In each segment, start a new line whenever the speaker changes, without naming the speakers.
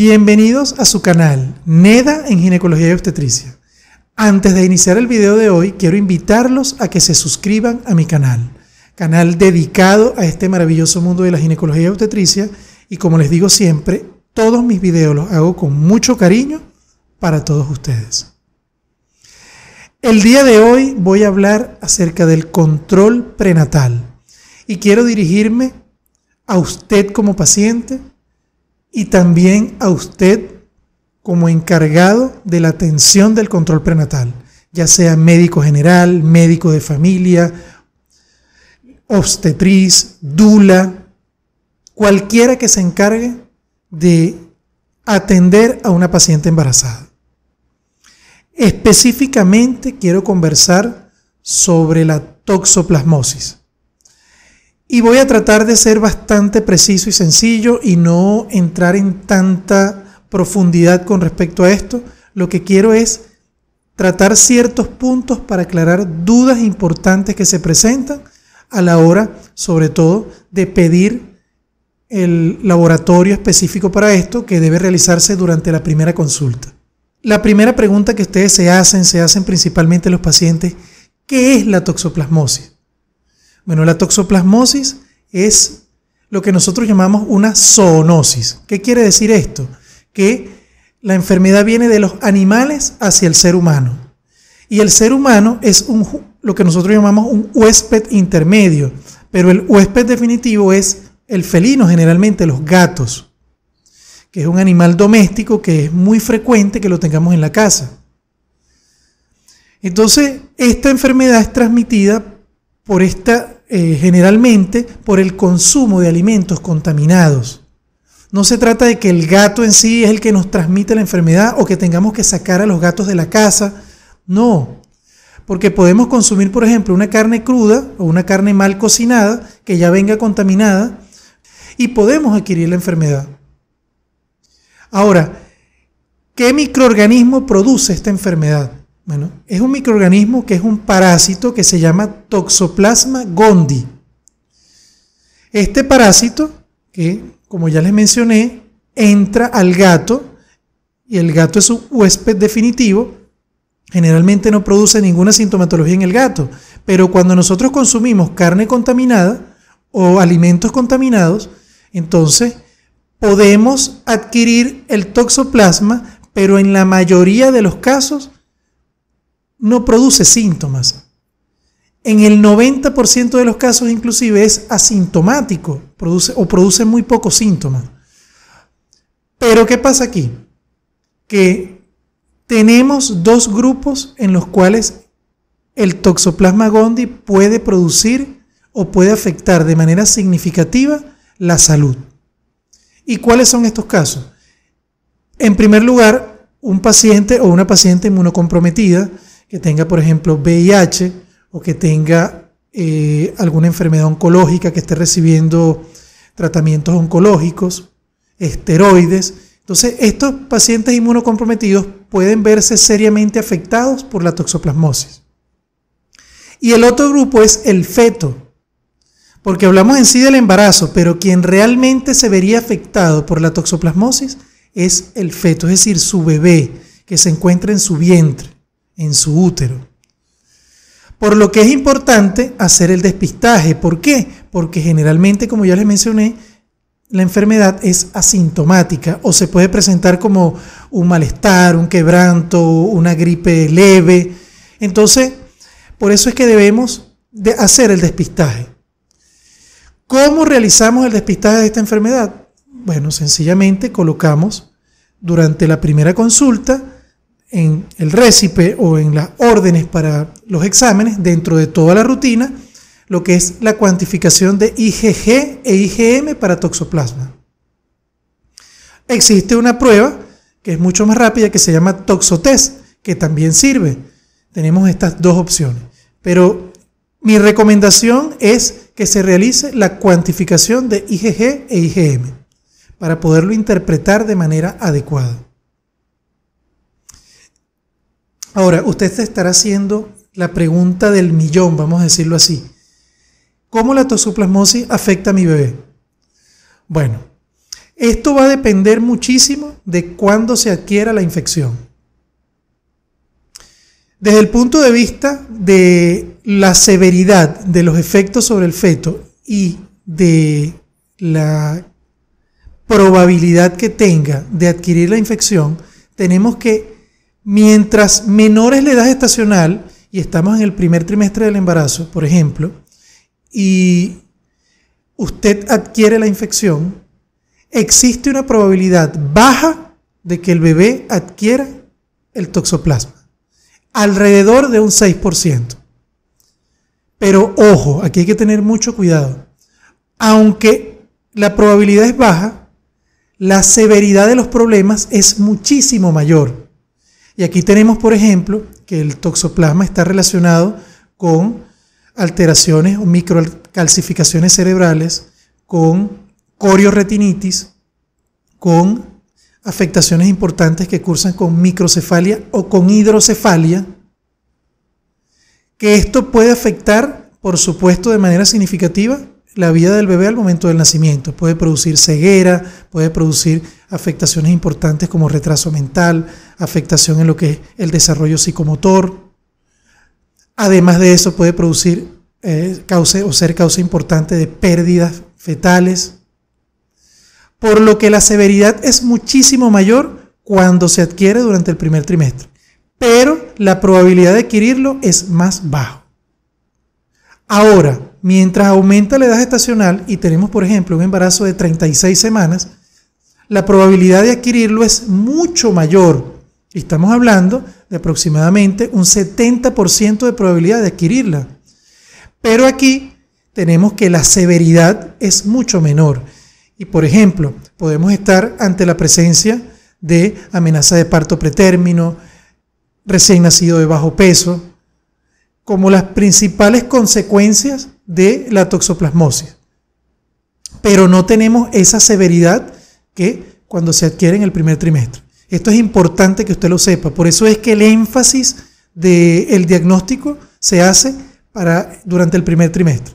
Bienvenidos a su canal NEDA en Ginecología y Obstetricia. Antes de iniciar el video de hoy, quiero invitarlos a que se suscriban a mi canal, canal dedicado a este maravilloso mundo de la ginecología y obstetricia. Y como les digo siempre, todos mis videos los hago con mucho cariño para todos ustedes. El día de hoy voy a hablar acerca del control prenatal y quiero dirigirme a usted como paciente y también a usted como encargado de la atención del control prenatal, ya sea médico general, médico de familia, obstetriz, dula, cualquiera que se encargue de atender a una paciente embarazada. Específicamente quiero conversar sobre la toxoplasmosis. Y voy a tratar de ser bastante preciso y sencillo y no entrar en tanta profundidad con respecto a esto. Lo que quiero es tratar ciertos puntos para aclarar dudas importantes que se presentan a la hora, sobre todo, de pedir el laboratorio específico para esto que debe realizarse durante la primera consulta. La primera pregunta que ustedes se hacen, se hacen principalmente los pacientes, ¿qué es la toxoplasmosis? Bueno, la toxoplasmosis es lo que nosotros llamamos una zoonosis. ¿Qué quiere decir esto? Que la enfermedad viene de los animales hacia el ser humano. Y el ser humano es lo que nosotros llamamos un huésped intermedio, pero el huésped definitivo es el felino, generalmente los gatos, que es un animal doméstico que es muy frecuente que lo tengamos en la casa. Entonces, esta enfermedad es transmitida por esta eh, generalmente por el consumo de alimentos contaminados. No se trata de que el gato en sí es el que nos transmite la enfermedad o que tengamos que sacar a los gatos de la casa. No, porque podemos consumir, por ejemplo, una carne cruda o una carne mal cocinada que ya venga contaminada y podemos adquirir la enfermedad. Ahora, ¿qué microorganismo produce esta enfermedad? Bueno, es un microorganismo que es un parásito que se llama Toxoplasma gondii. Este parásito, que como ya les mencioné, entra al gato y el gato es su huésped definitivo, generalmente no produce ninguna sintomatología en el gato, pero cuando nosotros consumimos carne contaminada o alimentos contaminados, entonces podemos adquirir el toxoplasma, pero en la mayoría de los casos no produce síntomas. En el 90% de los casos inclusive es asintomático produce, o produce muy pocos síntomas. Pero ¿qué pasa aquí? Que tenemos dos grupos en los cuales el toxoplasma gondii puede producir o puede afectar de manera significativa la salud. ¿Y cuáles son estos casos? En primer lugar, un paciente o una paciente inmunocomprometida que tenga, por ejemplo, VIH o que tenga eh, alguna enfermedad oncológica, que esté recibiendo tratamientos oncológicos, esteroides. Entonces, estos pacientes inmunocomprometidos pueden verse seriamente afectados por la toxoplasmosis. Y el otro grupo es el feto, porque hablamos en sí del embarazo, pero quien realmente se vería afectado por la toxoplasmosis es el feto, es decir, su bebé que se encuentra en su vientre en su útero. Por lo que es importante hacer el despistaje. ¿Por qué? Porque generalmente, como ya les mencioné, la enfermedad es asintomática o se puede presentar como un malestar, un quebranto, una gripe leve. Entonces, por eso es que debemos de hacer el despistaje. ¿Cómo realizamos el despistaje de esta enfermedad? Bueno, sencillamente colocamos durante la primera consulta en el récipe o en las órdenes para los exámenes, dentro de toda la rutina, lo que es la cuantificación de IgG e IgM para toxoplasma. Existe una prueba que es mucho más rápida que se llama Toxotest, que también sirve. Tenemos estas dos opciones. Pero mi recomendación es que se realice la cuantificación de IgG e IgM para poderlo interpretar de manera adecuada. Ahora, usted se estará haciendo la pregunta del millón, vamos a decirlo así. ¿Cómo la toxoplasmosis afecta a mi bebé? Bueno, esto va a depender muchísimo de cuándo se adquiera la infección. Desde el punto de vista de la severidad de los efectos sobre el feto y de la probabilidad que tenga de adquirir la infección, tenemos que mientras menores la edad estacional, y estamos en el primer trimestre del embarazo, por ejemplo, y usted adquiere la infección, existe una probabilidad baja de que el bebé adquiera el toxoplasma, alrededor de un 6%. Pero ojo, aquí hay que tener mucho cuidado. Aunque la probabilidad es baja, la severidad de los problemas es muchísimo mayor. Y aquí tenemos, por ejemplo, que el toxoplasma está relacionado con alteraciones o microcalcificaciones cerebrales, con corioretinitis, con afectaciones importantes que cursan con microcefalia o con hidrocefalia, que esto puede afectar, por supuesto, de manera significativa la vida del bebé al momento del nacimiento. Puede producir ceguera, puede producir afectaciones importantes como retraso mental, afectación en lo que es el desarrollo psicomotor. Además de eso, puede producir eh, causa o ser causa importante de pérdidas fetales. Por lo que la severidad es muchísimo mayor cuando se adquiere durante el primer trimestre. Pero la probabilidad de adquirirlo es más bajo. Ahora, Mientras aumenta la edad estacional y tenemos, por ejemplo, un embarazo de 36 semanas, la probabilidad de adquirirlo es mucho mayor. Estamos hablando de aproximadamente un 70% de probabilidad de adquirirla. Pero aquí tenemos que la severidad es mucho menor. Y por ejemplo, podemos estar ante la presencia de amenaza de parto pretérmino, recién nacido de bajo peso, como las principales consecuencias de la toxoplasmosis. Pero no tenemos esa severidad que cuando se adquiere en el primer trimestre. Esto es importante que usted lo sepa. Por eso es que el énfasis del diagnóstico se hace para, durante el primer trimestre.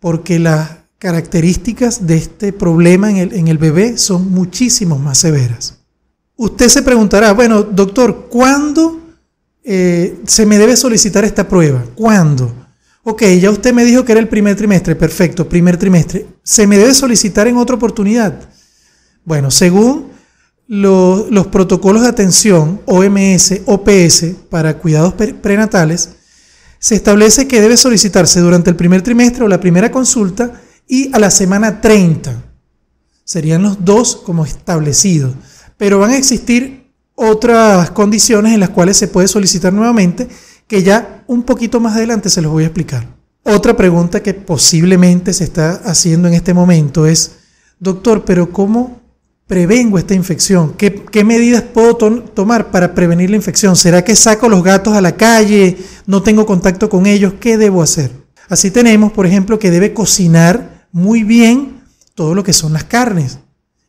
Porque las características de este problema en el, en el bebé son muchísimo más severas. Usted se preguntará, bueno, doctor, ¿cuándo eh, se me debe solicitar esta prueba? ¿Cuándo? Ok, ya usted me dijo que era el primer trimestre, perfecto, primer trimestre. ¿Se me debe solicitar en otra oportunidad? Bueno, según los protocolos de atención OMS, OPS para cuidados prenatales, se establece que debe solicitarse durante el primer trimestre o la primera consulta y a la semana 30. Serían los dos como establecidos. Pero van a existir otras condiciones en las cuales se puede solicitar nuevamente que ya un poquito más adelante se los voy a explicar. Otra pregunta que posiblemente se está haciendo en este momento es, doctor, pero ¿cómo prevengo esta infección? ¿Qué, medidas puedo tomar para prevenir la infección? ¿Será que saco los gatos a la calle? ¿No tengo contacto con ellos? ¿Qué debo hacer? Así tenemos, por ejemplo, que debe cocinar muy bien todo lo que son las carnes,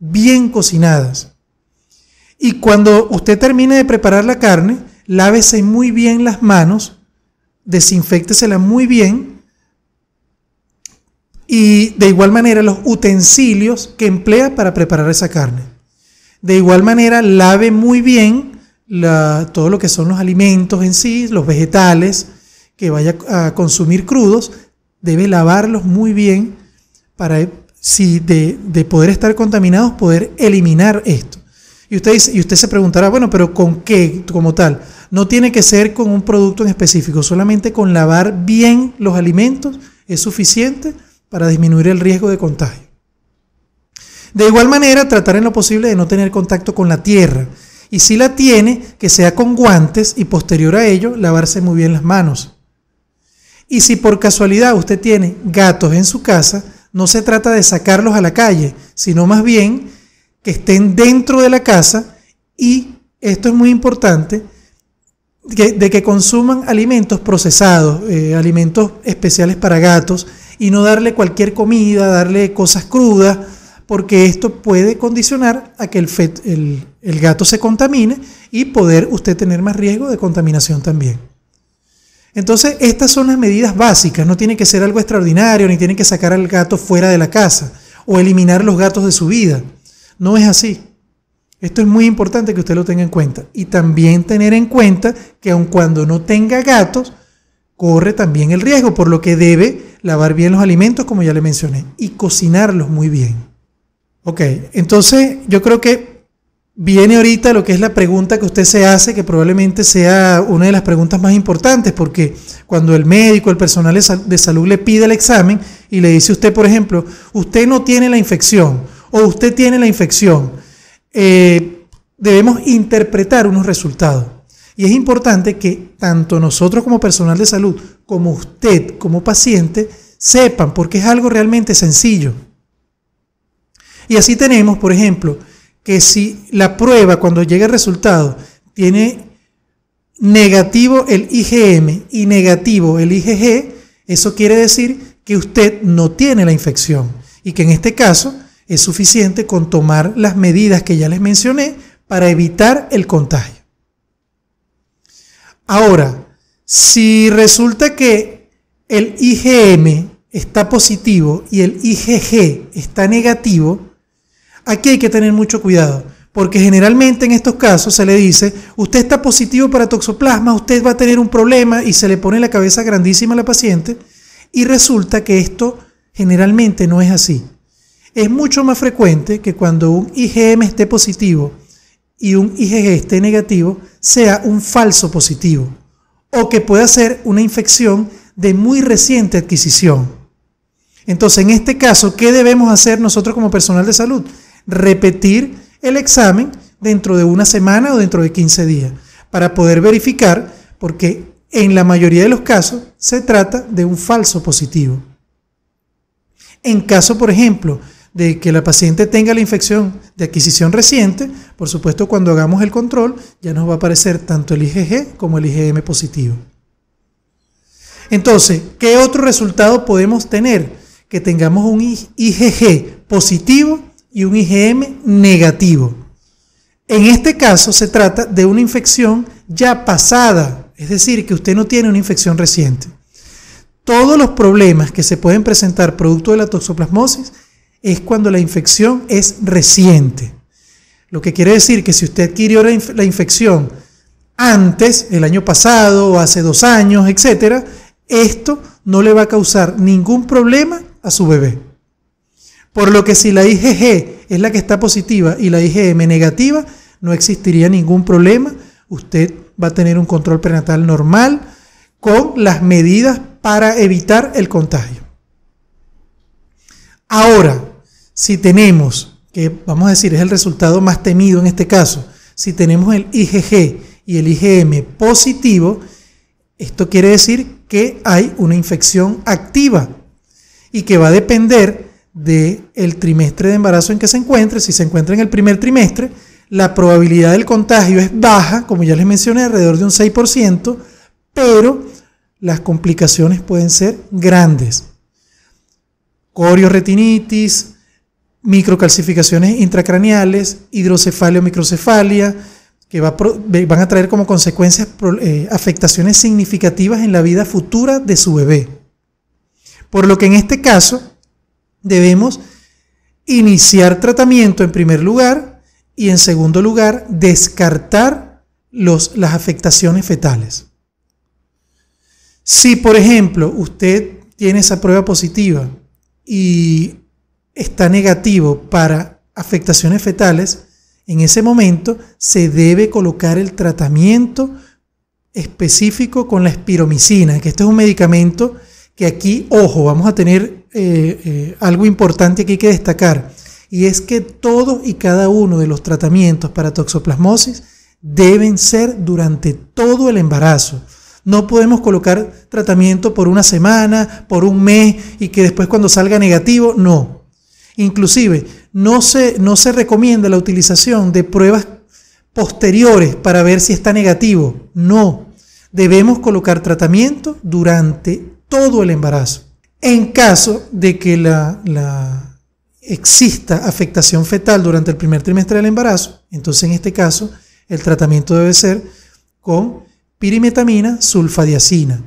bien cocinadas. Y cuando usted termine de preparar la carne, lávese muy bien las manos, desinfectesela muy bien y de igual manera los utensilios que emplea para preparar esa carne. De igual manera, lave muy bien todo lo que son los alimentos en sí, los vegetales que vaya a consumir crudos, debe lavarlos muy bien para, si de poder estar contaminados, poder eliminar esto. Y usted, y usted se preguntará, bueno, pero ¿con qué como tal? No tiene que ser con un producto en específico, solamente con lavar bien los alimentos es suficiente para disminuir el riesgo de contagio. De igual manera, tratar en lo posible de no tener contacto con la tierra. Y si la tiene, que sea con guantes y posterior a ello, lavarse muy bien las manos. Y si por casualidad usted tiene gatos en su casa, no se trata de sacarlos a la calle, sino más bien que estén dentro de la casa y, esto es muy importante, de que consuman alimentos procesados, eh, alimentos especiales para gatos y no darle cualquier comida, darle cosas crudas, porque esto puede condicionar a que el, gato se contamine y poder usted tener más riesgo de contaminación también. Entonces, estas son las medidas básicas, no tiene que ser algo extraordinario, ni tiene que sacar al gato fuera de la casa o eliminar los gatos de su vida. No es así. Esto es muy importante que usted lo tenga en cuenta. Y también tener en cuenta que aun cuando no tenga gatos, corre también el riesgo, por lo que debe lavar bien los alimentos, como ya le mencioné, y cocinarlos muy bien. Ok, entonces yo creo que viene ahorita lo que es la pregunta que usted se hace, que probablemente sea una de las preguntas más importantes, porque cuando el médico, el personal de salud le pide el examen y le dice usted, por ejemplo, usted no tiene la infección, o usted tiene la infección, eh, debemos interpretar unos resultados. Y es importante que tanto nosotros como personal de salud, como usted como paciente, sepan, porque es algo realmente sencillo. Y así tenemos, por ejemplo, que si la prueba cuando llega el resultado tiene negativo el IgM y negativo el IgG, eso quiere decir que usted no tiene la infección y que en este caso es suficiente con tomar las medidas que ya les mencioné para evitar el contagio. Ahora, si resulta que el IgM está positivo y el IgG está negativo, aquí hay que tener mucho cuidado, porque generalmente en estos casos se le dice, usted está positivo para toxoplasma, usted va a tener un problema y se le pone la cabeza grandísima a la paciente y resulta que esto generalmente no es así. Es mucho más frecuente que cuando un IgM esté positivo y un IgG esté negativo, sea un falso positivo o que pueda ser una infección de muy reciente adquisición. Entonces, en este caso, ¿qué debemos hacer nosotros como personal de salud? Repetir el examen dentro de una semana o dentro de 15 días para poder verificar, porque en la mayoría de los casos se trata de un falso positivo. En caso, por ejemplo, de que la paciente tenga la infección de adquisición reciente, por supuesto cuando hagamos el control ya nos va a aparecer tanto el IgG como el IgM positivo. Entonces, ¿qué otro resultado podemos tener? Que tengamos un IgG positivo y un IgM negativo. En este caso se trata de una infección ya pasada, es decir, que usted no tiene una infección reciente. Todos los problemas que se pueden presentar producto de la toxoplasmosis es cuando la infección es reciente. Lo que quiere decir que si usted adquirió la, infección antes, el año pasado, o hace dos años, etcétera esto no le va a causar ningún problema a su bebé. Por lo que si la IgG es la que está positiva y la IgM negativa, no existiría ningún problema. Usted va a tener un control prenatal normal con las medidas para evitar el contagio. Ahora, si tenemos, que vamos a decir es el resultado más temido en este caso, si tenemos el IgG y el IgM positivo, esto quiere decir que hay una infección activa y que va a depender del trimestre de embarazo en que se encuentre. Si se encuentra en el primer trimestre, la probabilidad del contagio es baja, como ya les mencioné, alrededor de un 6%, pero las complicaciones pueden ser grandes. Corioretinitis, microcalcificaciones intracraneales, hidrocefalia o microcefalia, que van a traer como consecuencias eh, afectaciones significativas en la vida futura de su bebé. Por lo que en este caso debemos iniciar tratamiento en primer lugar y en segundo lugar descartar los, las afectaciones fetales. Si por ejemplo usted tiene esa prueba positiva y está negativo para afectaciones fetales, en ese momento se debe colocar el tratamiento específico con la espiromicina, que este es un medicamento que aquí, ojo, vamos a tener eh, eh, algo importante aquí que destacar, y es que todos y cada uno de los tratamientos para toxoplasmosis deben ser durante todo el embarazo. No podemos colocar tratamiento por una semana, por un mes y que después cuando salga negativo, no. Inclusive, no se, recomienda la utilización de pruebas posteriores para ver si está negativo. No, debemos colocar tratamiento durante todo el embarazo. En caso de que la exista afectación fetal durante el primer trimestre del embarazo, entonces en este caso el tratamiento debe ser con pirimetamina sulfadiacina.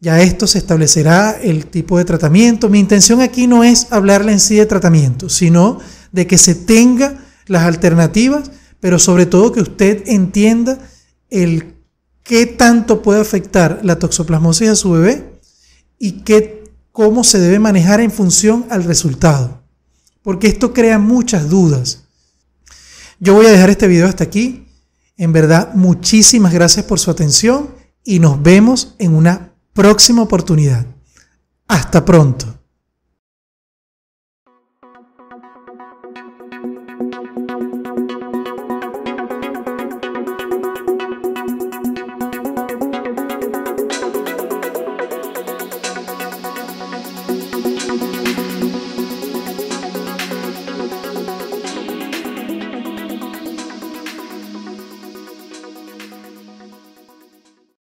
Ya esto se establecerá el tipo de tratamiento. Mi intención aquí no es hablarle en sí de tratamiento, sino de que se tenga las alternativas, pero sobre todo que usted entienda el qué tanto puede afectar la toxoplasmosis a su bebé y cómo se debe manejar en función al resultado. Porque esto crea muchas dudas. Yo voy a dejar este video hasta aquí. En verdad, muchísimas gracias por su atención y nos vemos en una próxima oportunidad. Hasta pronto.